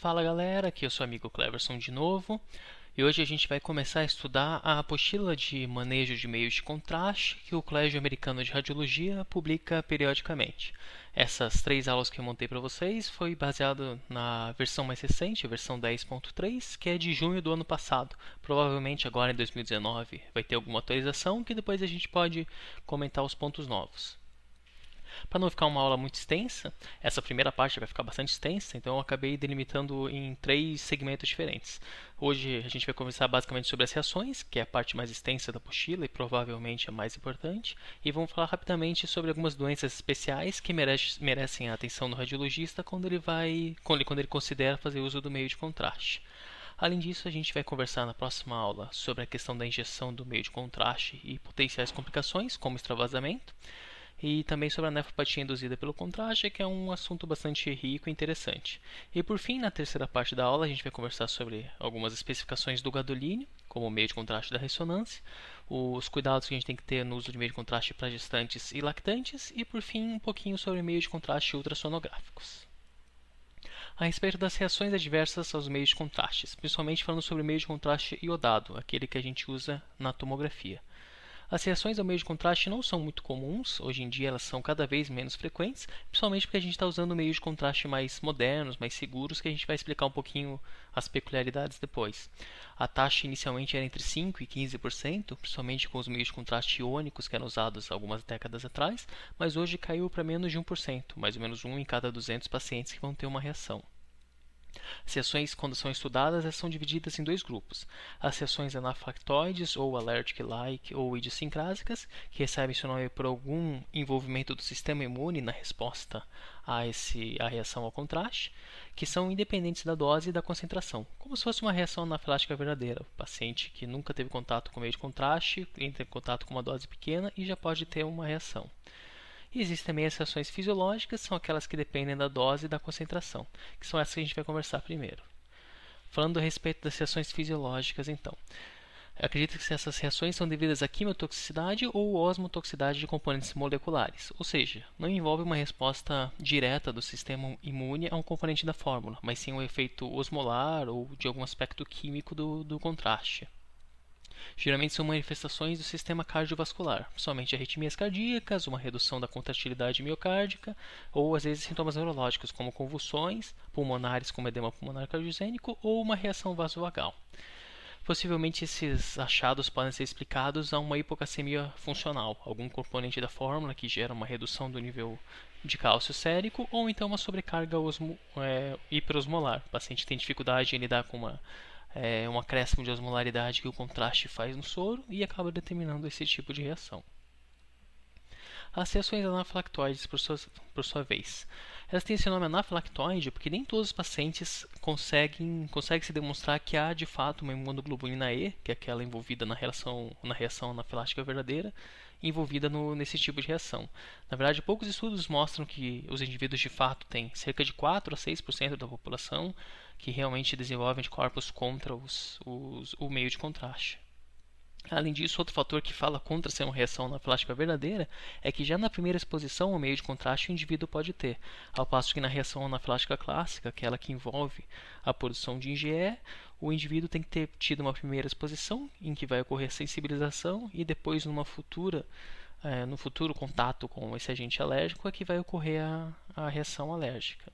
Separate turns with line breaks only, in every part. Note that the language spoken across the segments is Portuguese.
Fala galera, aqui eu sou o amigo Cleverson de novo e hoje a gente vai começar a estudar a apostila de manejo de meios de contraste que o Colégio Americano de Radiologia publica periodicamente. Essas três aulas que eu montei para vocês foi baseado na versão mais recente, a versão 10.3, que é de junho do ano passado. Provavelmente agora em 2019 vai ter alguma atualização que depois a gente pode comentar os pontos novos. Para não ficar uma aula muito extensa, essa primeira parte vai ficar bastante extensa, então eu acabei delimitando em três segmentos diferentes. Hoje a gente vai conversar basicamente sobre as reações, que é a parte mais extensa da apostila e provavelmente a mais importante, e vamos falar rapidamente sobre algumas doenças especiais que merece, merecem a atenção do radiologista quando ele vai quando ele, quando ele considera fazer uso do meio de contraste. Além disso, a gente vai conversar na próxima aula sobre a questão da injeção do meio de contraste e potenciais complicações, como extravasamento e também sobre a nefropatia induzida pelo contraste, que é um assunto bastante rico e interessante. E por fim, na terceira parte da aula, a gente vai conversar sobre algumas especificações do gadolínio, como meio de contraste da ressonância, os cuidados que a gente tem que ter no uso de meio de contraste para gestantes e lactantes, e por fim, um pouquinho sobre meio de contraste ultrassonográficos a respeito das reações adversas aos meios de contraste, principalmente falando sobre o meio de contraste iodado, aquele que a gente usa na tomografia. As reações ao meio de contraste não são muito comuns, hoje em dia elas são cada vez menos frequentes, principalmente porque a gente está usando meios de contraste mais modernos, mais seguros, que a gente vai explicar um pouquinho as peculiaridades depois. A taxa inicialmente era entre 5% e 15%, principalmente com os meios de contraste iônicos que eram usados algumas décadas atrás, mas hoje caiu para menos de 1%, mais ou menos 1 em cada 200 pacientes que vão ter uma reação. As sessões, quando são estudadas, são divididas em dois grupos. As sessões anafactoides, ou allergic-like, ou idiosincrásicas, que recebem seu nome por algum envolvimento do sistema imune na resposta a, esse, a reação ao contraste, que são independentes da dose e da concentração, como se fosse uma reação anafilática verdadeira. O paciente que nunca teve contato com meio de contraste entra em contato com uma dose pequena e já pode ter uma reação existem também as reações fisiológicas, são aquelas que dependem da dose e da concentração, que são essas que a gente vai conversar primeiro. Falando a respeito das reações fisiológicas, então. Acredita que essas reações são devidas à quimiotoxicidade ou osmotoxicidade de componentes moleculares, ou seja, não envolve uma resposta direta do sistema imune a um componente da fórmula, mas sim um efeito osmolar ou de algum aspecto químico do, do contraste. Geralmente são manifestações do sistema cardiovascular, somente arritmias cardíacas, uma redução da contratilidade miocárdica, ou às vezes sintomas neurológicos, como convulsões pulmonares, como edema pulmonar cardiogênico, ou uma reação vasovagal. Possivelmente esses achados podem ser explicados a uma hipocalcemia funcional, algum componente da fórmula que gera uma redução do nível de cálcio sérico ou então uma sobrecarga osmo, é, hiperosmolar. O paciente tem dificuldade em lidar com uma é, um acréscimo de osmolaridade que o contraste faz no soro e acaba determinando esse tipo de reação. As reações anaflactoides, por sua, por sua vez. Elas têm esse nome anaflactoide porque nem todos os pacientes conseguem, conseguem se demonstrar que há de fato uma imunoglobulina E, que é aquela envolvida na reação, na reação anafilática verdadeira, envolvida no, nesse tipo de reação. Na verdade, poucos estudos mostram que os indivíduos de fato têm cerca de 4 a 6% da população que realmente desenvolvem anticorpos contra os, os, o meio de contraste. Além disso, outro fator que fala contra ser uma reação anafilática verdadeira é que já na primeira exposição ao meio de contraste o indivíduo pode ter, ao passo que na reação anafilática clássica, aquela que envolve a produção de IgE, o indivíduo tem que ter tido uma primeira exposição em que vai ocorrer sensibilização e depois numa futura é, no futuro contato com esse agente alérgico é que vai ocorrer a, a reação alérgica.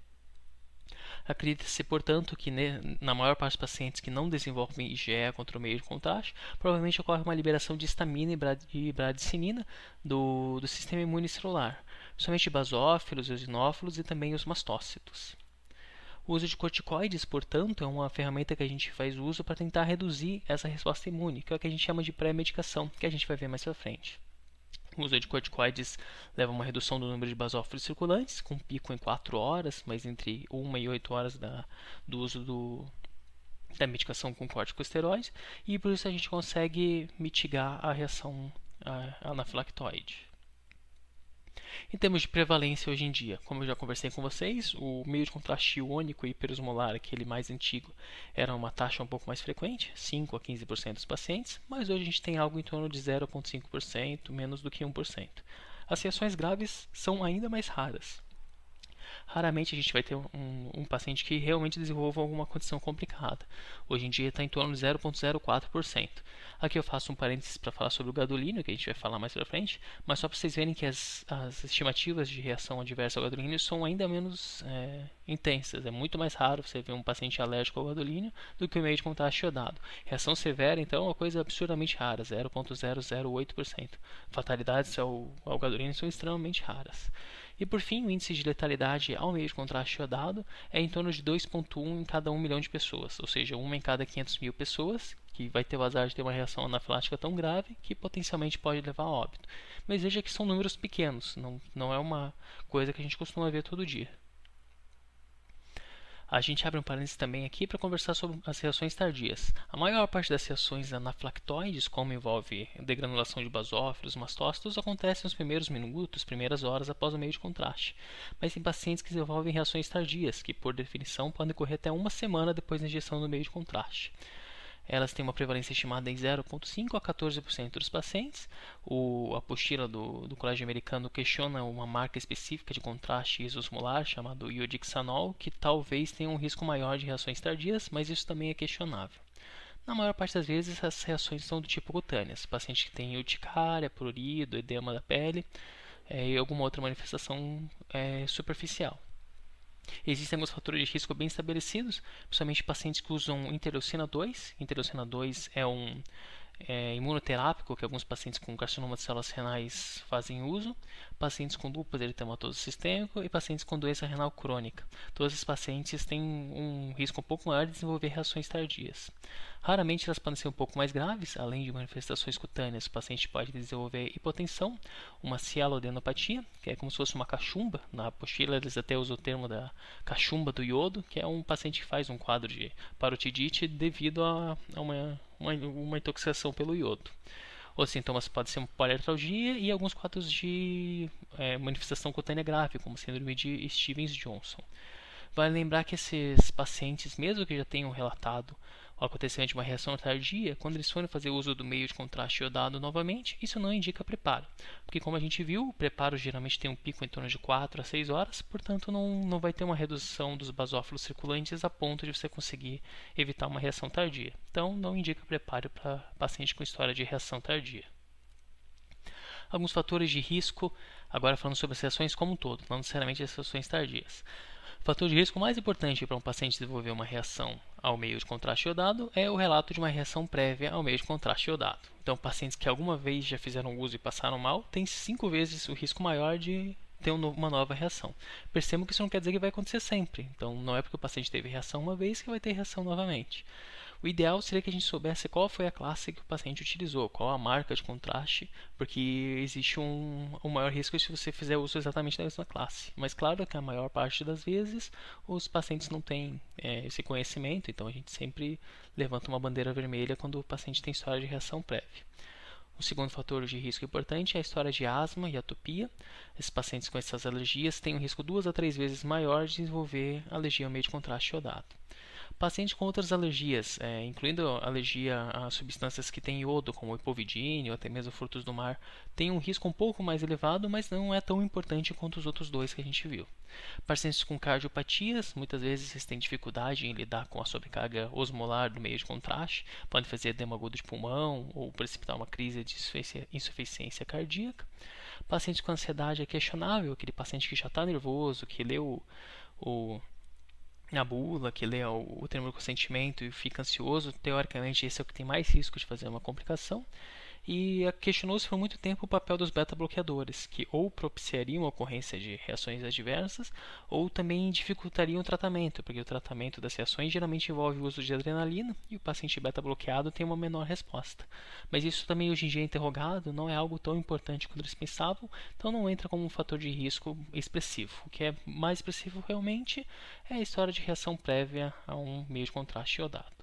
Acredita-se, portanto, que na maior parte dos pacientes que não desenvolvem IgE contra o meio de contraste, provavelmente ocorre uma liberação de histamina e bradicinina do, do sistema imune celular, principalmente basófilos, eosinófilos e também os mastócitos. O uso de corticoides, portanto, é uma ferramenta que a gente faz uso para tentar reduzir essa resposta imune, que é o que a gente chama de pré-medicação, que a gente vai ver mais para frente. O uso de corticoides leva a uma redução do número de basófilos circulantes, com pico em 4 horas, mas entre 1 e 8 horas da, do uso do, da medicação com corticosteroides, e por isso a gente consegue mitigar a reação anafilactoide. Em termos de prevalência hoje em dia, como eu já conversei com vocês, o meio de contraste iônico e hiperosmolar, aquele mais antigo, era uma taxa um pouco mais frequente, 5 a 15% dos pacientes, mas hoje a gente tem algo em torno de 0,5%, menos do que 1%. As reações graves são ainda mais raras, raramente a gente vai ter um, um, paciente que realmente desenvolva alguma condição complicada. Hoje em dia está em torno de 0,04%. Aqui eu faço um parênteses para falar sobre o gadolínio, que a gente vai falar mais para frente, mas só para vocês verem que as, as, estimativas de reação adversa ao gadolínio são ainda menos é, intensas. É muito mais raro você ver um paciente alérgico ao gadolínio do que o meio de contato iodado. Reação severa, então, é uma coisa absurdamente rara, 0,008%. Fatalidades ao, ao gadolínio são extremamente raras. E por fim, o índice de letalidade ao meio de contraste rodado é em torno de 2,1 em cada 1 milhão de pessoas, ou seja, 1 em cada 500 mil pessoas, que vai ter o azar de ter uma reação anafilática tão grave que potencialmente pode levar a óbito. Mas veja que são números pequenos, não, não é uma coisa que a gente costuma ver todo dia. A gente abre um parênteses também aqui para conversar sobre as reações tardias. A maior parte das reações anaflactoides, como envolve degranulação de basófilos, mastócitos, acontece nos primeiros minutos, primeiras horas após o meio de contraste. Mas em pacientes que desenvolvem reações tardias, que por definição podem ocorrer até uma semana depois da injeção do meio de contraste elas têm uma prevalência estimada em 0,5% a 14% dos pacientes. O, a apostila do, do Colégio Americano questiona uma marca específica de contraste isosmolar chamado iodixanol, que talvez tenha um risco maior de reações tardias, mas isso também é questionável. Na maior parte das vezes, essas reações são do tipo cutâneas. Pacientes que têm urticária, prurido, edema da pele é, e alguma outra manifestação é, superficial. Existem alguns fatores de risco bem estabelecidos, principalmente pacientes que usam interleucina 2. Interleucina 2 é um é, imunoterápico que alguns pacientes com carcinoma de células renais fazem uso, pacientes com dupla de eritematoso sistêmico e pacientes com doença renal crônica. Todos esses pacientes têm um risco um pouco maior de desenvolver reações tardias. Raramente elas podem ser um pouco mais graves, além de manifestações cutâneas, o paciente pode desenvolver hipotensão, uma cialodenopatia, que é como se fosse uma cachumba, na apostila eles até usam o termo da cachumba do iodo, que é um paciente que faz um quadro de parotidite devido a uma uma, uma intoxicação pelo iodo. Os sintomas podem ser paleartralgia e alguns quadros de é, manifestação cutânea grave, como síndrome de Stevens-Johnson. Vale lembrar que esses pacientes, mesmo que já tenham relatado o acontecimento de uma reação tardia, quando eles forem fazer uso do meio de contraste iodado novamente, isso não indica preparo, porque como a gente viu, o preparo geralmente tem um pico em torno de 4 a 6 horas, portanto não, não vai ter uma redução dos basófilos circulantes a ponto de você conseguir evitar uma reação tardia. Então não indica preparo para paciente com história de reação tardia alguns fatores de risco, agora falando sobre as reações como um todo, não necessariamente as reações tardias fator de risco mais importante para um paciente desenvolver uma reação ao meio de contraste iodado é o relato de uma reação prévia ao meio de contraste iodado. Então, pacientes que alguma vez já fizeram uso e passaram mal têm cinco vezes o risco maior de ter uma nova reação. Percebam que isso não quer dizer que vai acontecer sempre. Então, não é porque o paciente teve reação uma vez que vai ter reação novamente. O ideal seria que a gente soubesse qual foi a classe que o paciente utilizou, qual a marca de contraste, porque existe um, um maior risco se você fizer uso exatamente da mesma classe. Mas claro que a maior parte das vezes os pacientes não têm é, esse conhecimento, então a gente sempre levanta uma bandeira vermelha quando o paciente tem história de reação prévia. O segundo fator de risco importante é a história de asma e atopia. Esses pacientes com essas alergias têm um risco duas a três vezes maior de desenvolver alergia ao meio de contraste iodado. Paciente com outras alergias, é, incluindo alergia a substâncias que têm iodo, como hipovidine ou até mesmo frutos do mar, tem um risco um pouco mais elevado, mas não é tão importante quanto os outros dois que a gente viu. Pacientes com cardiopatias, muitas vezes eles têm dificuldade em lidar com a sobrecarga osmolar do meio de contraste, podem fazer edema agudo de pulmão ou precipitar uma crise de insuficiência cardíaca. Pacientes com ansiedade é questionável, aquele paciente que já está nervoso, que leu o, o na bula, que lê o, o termo do consentimento e fica ansioso, teoricamente esse é o que tem mais risco de fazer uma complicação e questionou-se por muito tempo o papel dos beta-bloqueadores, que ou propiciariam a ocorrência de reações adversas, ou também dificultariam o tratamento, porque o tratamento das reações geralmente envolve o uso de adrenalina e o paciente beta-bloqueado tem uma menor resposta. Mas isso também hoje em dia é interrogado, não é algo tão importante quanto eles pensavam, então não entra como um fator de risco expressivo. O que é mais expressivo realmente é a história de reação prévia a um meio de contraste iodado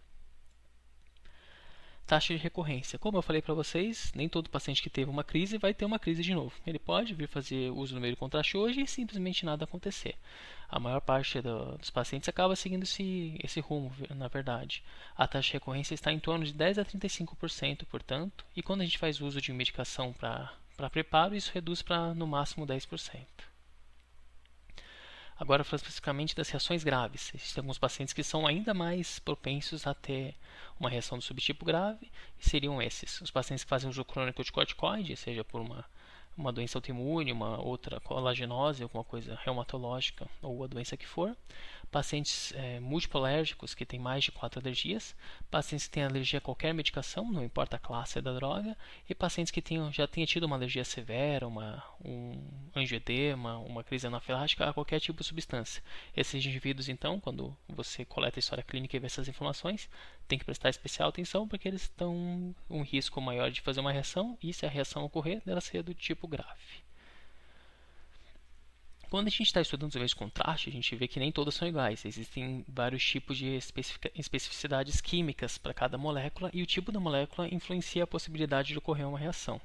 taxa de recorrência. Como eu falei para vocês, nem todo paciente que teve uma crise vai ter uma crise de novo. Ele pode vir fazer uso do meio do contraste hoje e simplesmente nada acontecer. A maior parte do, dos pacientes acaba seguindo esse, esse rumo, na verdade. A taxa de recorrência está em torno de 10 a 35%, portanto, e quando a gente faz uso de medicação para preparo, isso reduz para no máximo 10%. Agora, falando especificamente das reações graves, existem alguns pacientes que são ainda mais propensos a ter uma reação do subtipo grave, e seriam esses. Os pacientes que fazem uso crônico de corticoide, seja por uma, uma doença autoimune, uma outra colagenose, alguma coisa reumatológica ou a doença que for pacientes é, alérgicos que têm mais de quatro alergias, pacientes que têm alergia a qualquer medicação, não importa a classe da droga, e pacientes que tenham, já tenham tido uma alergia severa, uma, um angioedema, uma crise anafilática a qualquer tipo de substância. Esses indivíduos, então, quando você coleta a história clínica e vê essas informações, tem que prestar especial atenção porque eles estão um risco maior de fazer uma reação e, se a reação ocorrer, dela ser do tipo grave. Quando a gente está estudando os contraste, a gente vê que nem todas são iguais. Existem vários tipos de especificidades químicas para cada molécula e o tipo da molécula influencia a possibilidade de ocorrer uma reação.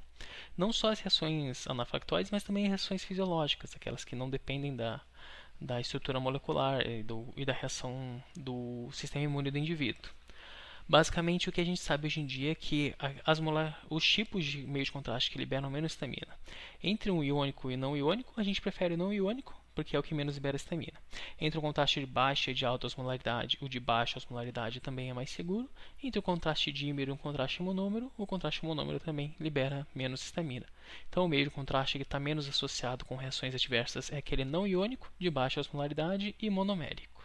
Não só as reações anafractuais, mas também reações fisiológicas, aquelas que não dependem da, da estrutura molecular e, eh, do, e da reação do sistema imune do indivíduo. Basicamente, o que a gente sabe hoje em dia é que as os tipos de meio de contraste que liberam menos estamina. Entre um iônico e não iônico, a gente prefere o não iônico, porque é o que menos libera estamina. Entre o contraste de baixa e de alta osmolaridade, o de baixa osmolaridade também é mais seguro. Entre o contraste dímero e o contraste monômero, o contraste monômero também libera menos estamina. Então, o meio de contraste que está menos associado com reações adversas é aquele não iônico, de baixa osmolaridade e monomérico.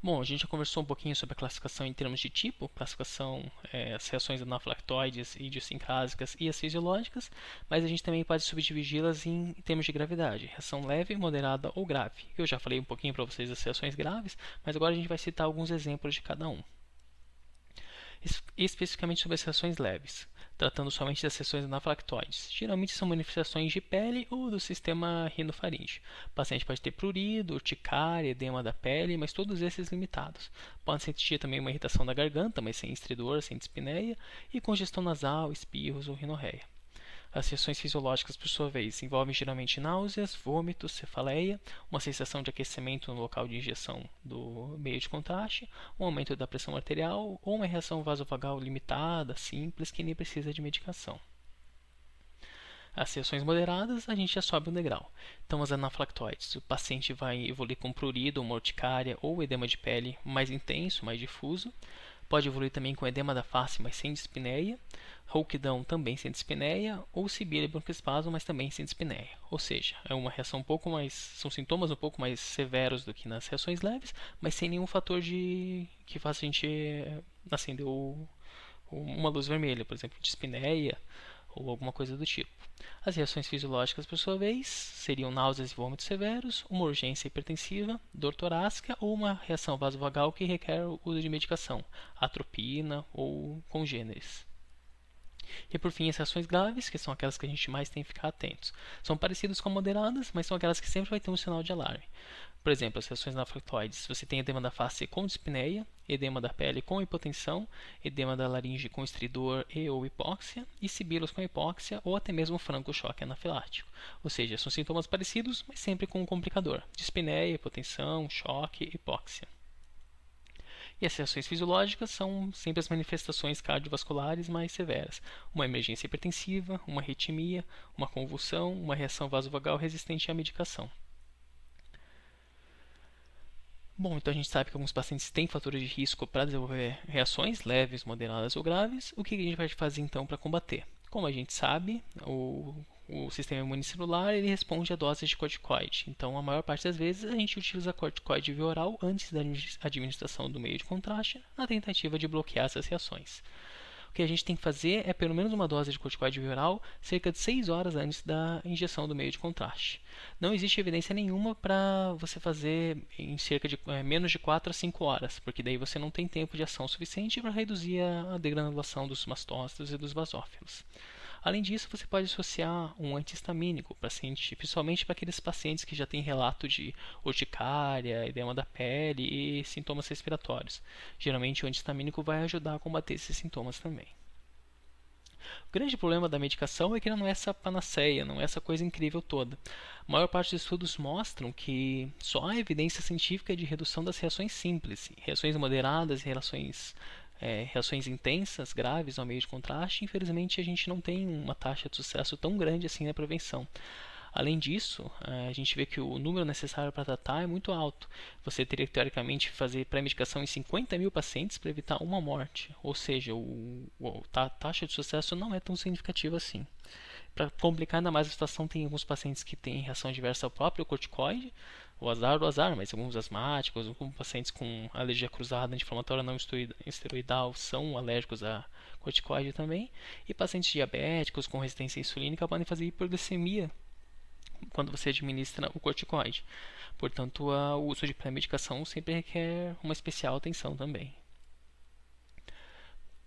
Bom, a gente já conversou um pouquinho sobre a classificação em termos de tipo, classificação, é, as reações anaflactoides, idiosincrásicas e as fisiológicas, mas a gente também pode subdividi-las em termos de gravidade, reação leve, moderada ou grave. Eu já falei um pouquinho para vocês das reações graves, mas agora a gente vai citar alguns exemplos de cada um. Especificamente sobre as reações leves tratando somente das sessões anaflactoides. Geralmente são manifestações de pele ou do sistema rinofaringe. O paciente pode ter prurido, urticária, edema da pele, mas todos esses limitados. Pode sentir também uma irritação da garganta, mas sem estridor, sem dispneia, e congestão nasal, espirros ou rinorreia. As reações fisiológicas, por sua vez, envolvem geralmente náuseas, vômitos, cefaleia, uma sensação de aquecimento no local de injeção do meio de contraste, um aumento da pressão arterial ou uma reação vasovagal limitada, simples, que nem precisa de medicação. As reações moderadas, a gente já sobe um degrau. Então, as anaflactoides. O paciente vai evoluir com prurido, morticária urticária ou edema de pele mais intenso, mais difuso. Pode evoluir também com edema da face, mas sem dispneia, rouquidão também sem dispneia, ou sibila e broncoespasmo, mas também sem dispneia. Ou seja, é uma reação um pouco mais, são sintomas um pouco mais severos do que nas reações leves, mas sem nenhum fator de que faça a gente eh, acender o, uma luz vermelha, por exemplo, dispneia ou alguma coisa do tipo. As reações fisiológicas, por sua vez, seriam náuseas e vômitos severos, uma urgência hipertensiva, dor torácica ou uma reação vasovagal que requer o uso de medicação, atropina ou congêneres. E por fim, as reações graves, que são aquelas que a gente mais tem que ficar atentos. São parecidas com moderadas, mas são aquelas que sempre vai ter um sinal de alarme. Por exemplo, as reações nafroctoides, você tem edema da face com dispneia, edema da pele com hipotensão, edema da laringe com estridor e ou hipóxia, e sibilos com hipóxia ou até mesmo franco-choque anafilático. Ou seja, são sintomas parecidos, mas sempre com um complicador, dispneia, hipotensão, choque, hipóxia. E as reações fisiológicas são sempre as manifestações cardiovasculares mais severas: uma emergência hipertensiva, uma arritmia, uma convulsão, uma reação vasovagal resistente à medicação. Bom, então a gente sabe que alguns pacientes têm fatores de risco para desenvolver reações leves, moderadas ou graves. O que a gente vai fazer então para combater? Como a gente sabe, o o sistema imune celular ele responde a doses de corticoide. Então, a maior parte das vezes, a gente utiliza corticoide via oral antes da administração do meio de contraste, na tentativa de bloquear essas reações. O que a gente tem que fazer é pelo menos uma dose de corticoide via oral cerca de 6 horas antes da injeção do meio de contraste. Não existe evidência nenhuma para você fazer em cerca de é, menos de 4 a 5 horas, porque daí você não tem tempo de ação suficiente para reduzir a degranulação dos mastócitos e dos basófilos. Além disso, você pode associar um antihistamínico, paciente, principalmente para aqueles pacientes que já têm relato de urticária, edema da pele e sintomas respiratórios. Geralmente, o antihistamínico vai ajudar a combater esses sintomas também. O grande problema da medicação é que ela não é essa panaceia, não é essa coisa incrível toda. A maior parte dos estudos mostram que só há evidência científica de redução das reações simples, reações moderadas, e reações é, reações intensas, graves ao meio de contraste, infelizmente a gente não tem uma taxa de sucesso tão grande assim na prevenção. Além disso, é, a gente vê que o número necessário para tratar é muito alto. Você teria que, teoricamente, fazer pré-medicação em 50 mil pacientes para evitar uma morte. Ou seja, a taxa de sucesso não é tão significativa assim. Para complicar ainda mais a situação, tem alguns pacientes que têm reação adversa ao próprio corticoide, o azar do azar, mas alguns asmáticos, alguns pacientes com alergia cruzada anti-inflamatória não esteroidal são alérgicos a corticoide também, e pacientes diabéticos com resistência insulínica podem fazer hipoglicemia quando você administra o corticoide. Portanto, o uso de pré-medicação sempre requer uma especial atenção também.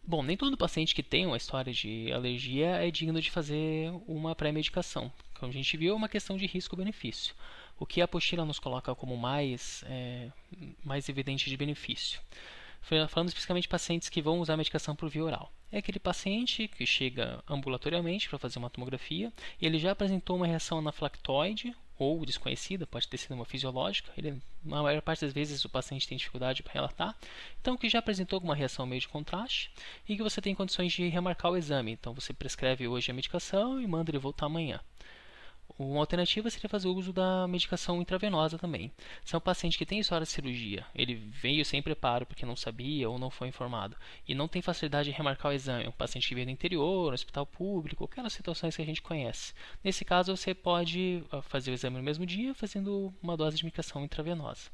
Bom, nem todo paciente que tem uma história de alergia é digno de fazer uma pré-medicação. Como a gente viu, é uma questão de risco-benefício o que a apostila nos coloca como mais, é, mais evidente de benefício. Falando especificamente de pacientes que vão usar medicação por via oral. É aquele paciente que chega ambulatoriamente para fazer uma tomografia, ele já apresentou uma reação anaflactoide ou desconhecida, pode ter sido uma fisiológica, ele, na maior parte das vezes o paciente tem dificuldade para relatar, então que já apresentou alguma reação meio de contraste e que você tem condições de remarcar o exame. Então você prescreve hoje a medicação e manda ele voltar amanhã. Uma alternativa seria fazer uso da medicação intravenosa também. Se é um paciente que tem história de cirurgia, ele veio sem preparo porque não sabia ou não foi informado, e não tem facilidade de remarcar o exame, um paciente que veio do interior, hospital público, aquelas situações que a gente conhece. Nesse caso, você pode ah, fazer o exame no mesmo dia fazendo uma dose de medicação intravenosa.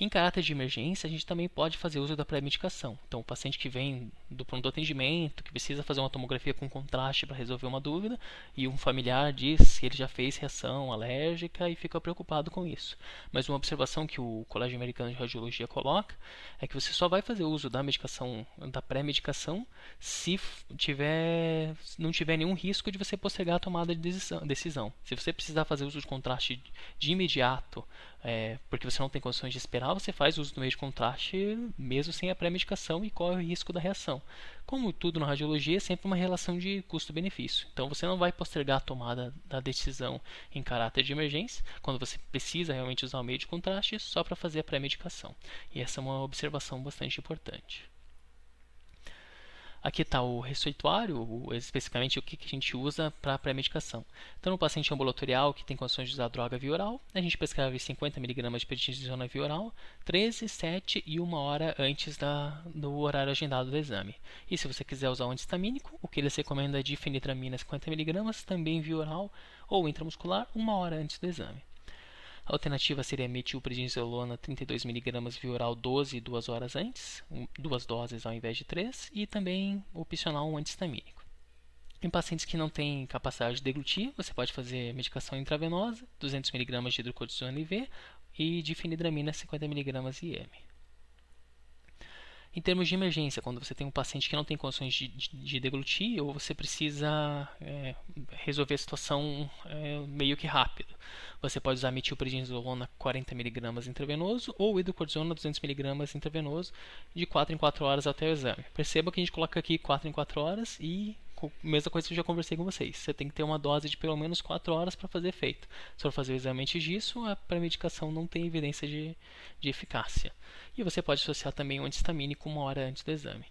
Em caráter de emergência, a gente também pode fazer uso da pré-medicação. Então, o paciente que vem do pronto atendimento, que precisa fazer uma tomografia com contraste para resolver uma dúvida, e um familiar diz que ele já fez reação alérgica e fica preocupado com isso. Mas uma observação que o Colégio Americano de Radiologia coloca é que você só vai fazer uso da medicação, da pré-medicação, se tiver, não tiver nenhum risco de você postergar a tomada de decisão. Se você precisar fazer uso de contraste de imediato é, porque você não tem condições de esperar, você faz uso do meio de contraste mesmo sem a pré-medicação e corre o risco da reação. Como tudo na radiologia, é sempre uma relação de custo-benefício. Então você não vai postergar a tomada da decisão em caráter de emergência, quando você precisa realmente usar o meio de contraste, só para fazer a pré-medicação. E essa é uma observação bastante importante. Aqui está o receituário, o, especificamente o que, que a gente usa para a pré-medicação. Então, no paciente ambulatorial que tem condições de usar droga via oral, a gente prescreve 50mg de prednisolona via oral, 13, 7 e 1 hora antes da, do horário agendado do exame. E se você quiser usar um antistamínico, o que eles recomendam é difenitramina 50mg, também via oral ou intramuscular, 1 hora antes do exame. A alternativa seria metilprednisolona 32mg via oral 12 duas horas antes, duas doses ao invés de três, e também opcional um antistamínico. Em pacientes que não têm capacidade de deglutir, você pode fazer medicação intravenosa, 200mg de hidrocortisona IV e de fenidramina 50mg IM em termos de emergência, quando você tem um paciente que não tem condições de, de, de deglutir ou você precisa é, resolver a situação é, meio que rápido. Você pode usar metilprednisolona 40mg intravenoso ou hidrocortisona 200mg intravenoso de 4 em 4 horas até o exame. Perceba que a gente coloca aqui 4 em 4 horas e mesma coisa que eu já conversei com vocês. Você tem que ter uma dose de pelo menos 4 horas para fazer efeito. Se for fazer exatamente disso, a pré-medicação não tem evidência de, de eficácia. E você pode associar também um antistamínico uma hora antes do exame.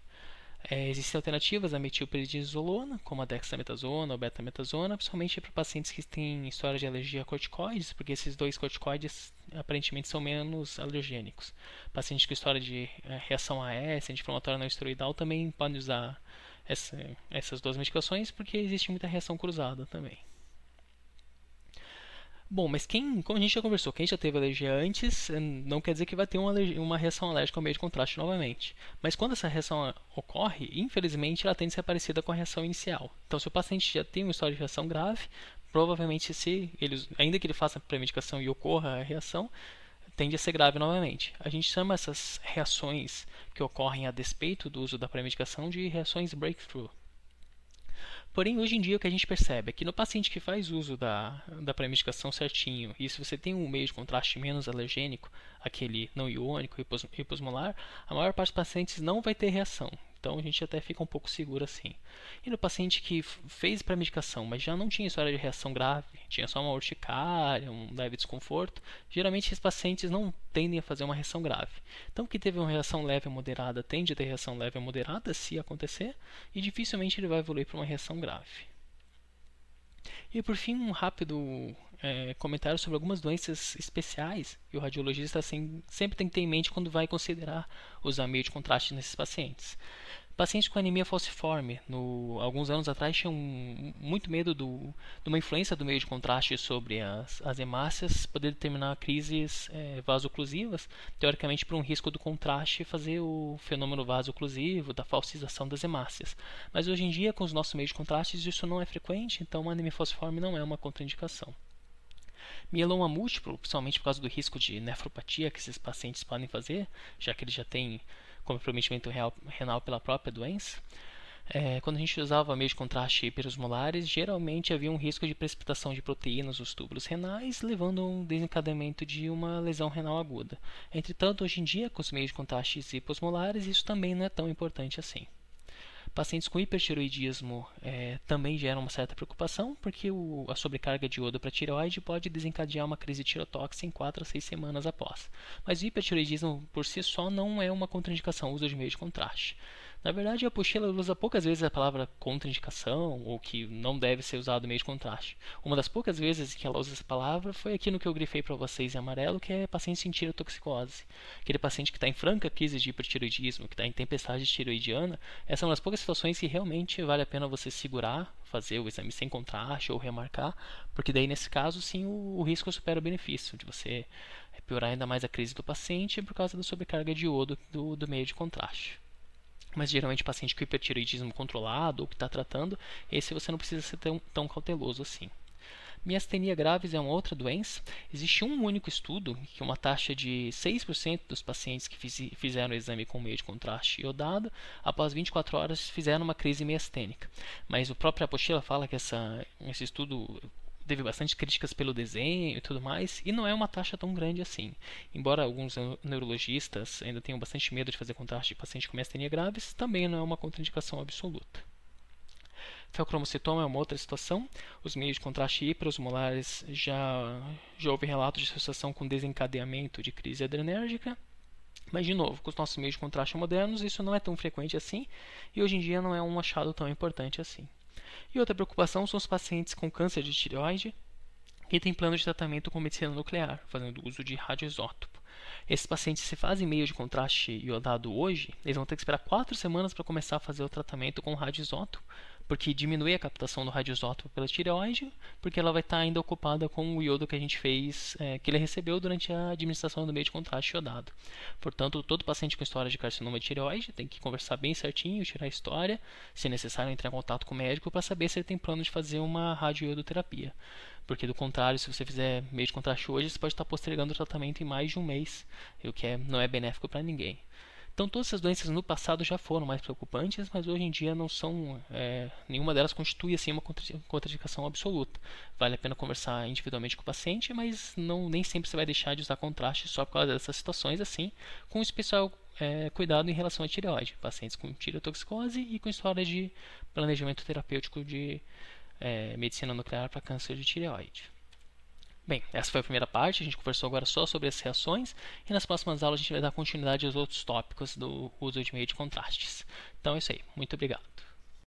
É, existem alternativas a metilprednisolona, como a dexametasona ou betametasona, principalmente para pacientes que têm história de alergia a corticoides, porque esses dois corticoides aparentemente são menos alergênicos. Pacientes com história de é, reação AS, anti-inflamatória não esteroidal, também podem usar essa, essas duas medicações porque existe muita reação cruzada também. Bom, mas quem, como a gente já conversou, quem já teve alergia antes, eh, não quer dizer que vai ter uma, uma reação alérgica ao meio de contraste novamente. Mas quando essa reação ocorre, infelizmente ela tende a ser parecida com a reação inicial. Então, se o paciente já tem uma história de reação grave, provavelmente se ele, ainda que ele faça a pré-medicação e ocorra a reação, tende a ser grave novamente. A gente chama essas reações que ocorrem a despeito do uso da pré-medicação de reações breakthrough. Porém, hoje em dia o que a gente percebe é que no paciente que faz uso da, da pré-medicação certinho, e se você tem um meio de contraste menos alergênico, aquele não iônico, hiposmolar, a maior parte dos pacientes não vai ter reação. Então a gente até fica um pouco seguro assim. E no paciente que fez para medicação, mas já não tinha história de reação grave, tinha só uma urticária, um leve desconforto, geralmente esses pacientes não tendem a fazer uma reação grave. Então que teve uma reação leve ou moderada tende a ter reação leve ou moderada se acontecer, e dificilmente ele vai evoluir para uma reação grave. E por fim, um rápido é, comentários sobre algumas doenças especiais e o radiologista assim, sempre tem que ter em mente quando vai considerar usar meio de contraste nesses pacientes. Pacientes com anemia falciforme, no, alguns anos atrás, tinham muito medo do, de uma influência do meio de contraste sobre as, as hemácias poder determinar crises é, vasoclusivas, teoricamente por um risco do contraste fazer o fenômeno vasoclusivo, da falsização das hemácias. Mas hoje em dia, com os nossos meios de contrastes, isso não é frequente, então a anemia falciforme não é uma contraindicação. Mieloma múltiplo, principalmente por causa do risco de nefropatia que esses pacientes podem fazer, já que eles já têm comprometimento renal pela própria doença. É, quando a gente usava meio de contraste hiperosmolares, geralmente havia um risco de precipitação de proteínas nos túbulos renais, levando a um desencadeamento de uma lesão renal aguda. Entretanto, hoje em dia, com os meios de contraste hiposmolares, isso também não é tão importante assim. Pacientes com hipertiroidismo é, também geram uma certa preocupação, porque o, a sobrecarga de iodo para tireoide pode desencadear uma crise tirotóxica em 4 a 6 semanas após. Mas o hipertiroidismo por si só não é uma contraindicação ao uso de meio de contraste. Na verdade, a apostila usa poucas vezes a palavra contraindicação ou que não deve ser usado meio de contraste. Uma das poucas vezes que ela usa essa palavra foi aqui no que eu grifei para vocês em amarelo, que é paciente sem tirotoxicose. Aquele paciente que está em franca crise de hipertiroidismo, que está em tempestade tiroidiana, essa é uma das poucas situações que realmente vale a pena você segurar, fazer o exame sem contraste ou remarcar, porque daí nesse caso sim o, o risco supera o benefício de você é, piorar ainda mais a crise do paciente por causa da sobrecarga de iodo do, do meio de contraste mas geralmente paciente com hipertiroidismo controlado ou que está tratando, esse você não precisa ser tão, tão cauteloso assim. Miastenia graves é uma outra doença. Existe um único estudo que é uma taxa de 6% dos pacientes que fiz, fizeram o exame com meio de contraste iodado, após 24 horas fizeram uma crise miastênica. Mas o próprio apostila fala que essa, esse estudo teve bastante críticas pelo desenho e tudo mais, e não é uma taxa tão grande assim. Embora alguns neurologistas ainda tenham bastante medo de fazer contraste de paciente com miastenia graves, também não é uma contraindicação absoluta. Feocromocitoma é uma outra situação. Os meios de contraste hiperosmolares já, já houve relatos de associação com desencadeamento de crise adrenérgica. Mas, de novo, com os nossos meios de contraste modernos, isso não é tão frequente assim e hoje em dia não é um achado tão importante assim. E outra preocupação são os pacientes com câncer de tireoide que têm plano de tratamento com medicina nuclear, fazendo uso de radioisótopo. Esses pacientes, se fazem meio de contraste iodado hoje, eles vão ter que esperar quatro semanas para começar a fazer o tratamento com radioisótopo, porque diminui a captação do radioisótopo pela tireoide, porque ela vai estar ainda ocupada com o iodo que a gente fez, é, que ele recebeu durante a administração do meio de contraste iodado. Portanto, todo paciente com história de carcinoma de tireoide tem que conversar bem certinho, tirar a história, se necessário entrar em contato com o médico para saber se ele tem plano de fazer uma radioiodoterapia. Porque do contrário, se você fizer meio de contraste hoje, você pode estar postergando o tratamento em mais de um mês, o que é, não é benéfico para ninguém. Então, todas essas doenças no passado já foram mais preocupantes, mas hoje em dia não são. É, nenhuma delas constitui assim, uma contraindicação absoluta. Vale a pena conversar individualmente com o paciente, mas não, nem sempre você vai deixar de usar contraste só por causa dessas situações, assim, com especial é, cuidado em relação à tireoide. Pacientes com tireotoxicose e com história de planejamento terapêutico de é, medicina nuclear para câncer de tireoide. Bem, essa foi a primeira parte, a gente conversou agora só sobre as reações, e nas próximas aulas a gente vai dar continuidade aos outros tópicos do uso de meio de contrastes. Então é isso aí, muito obrigado.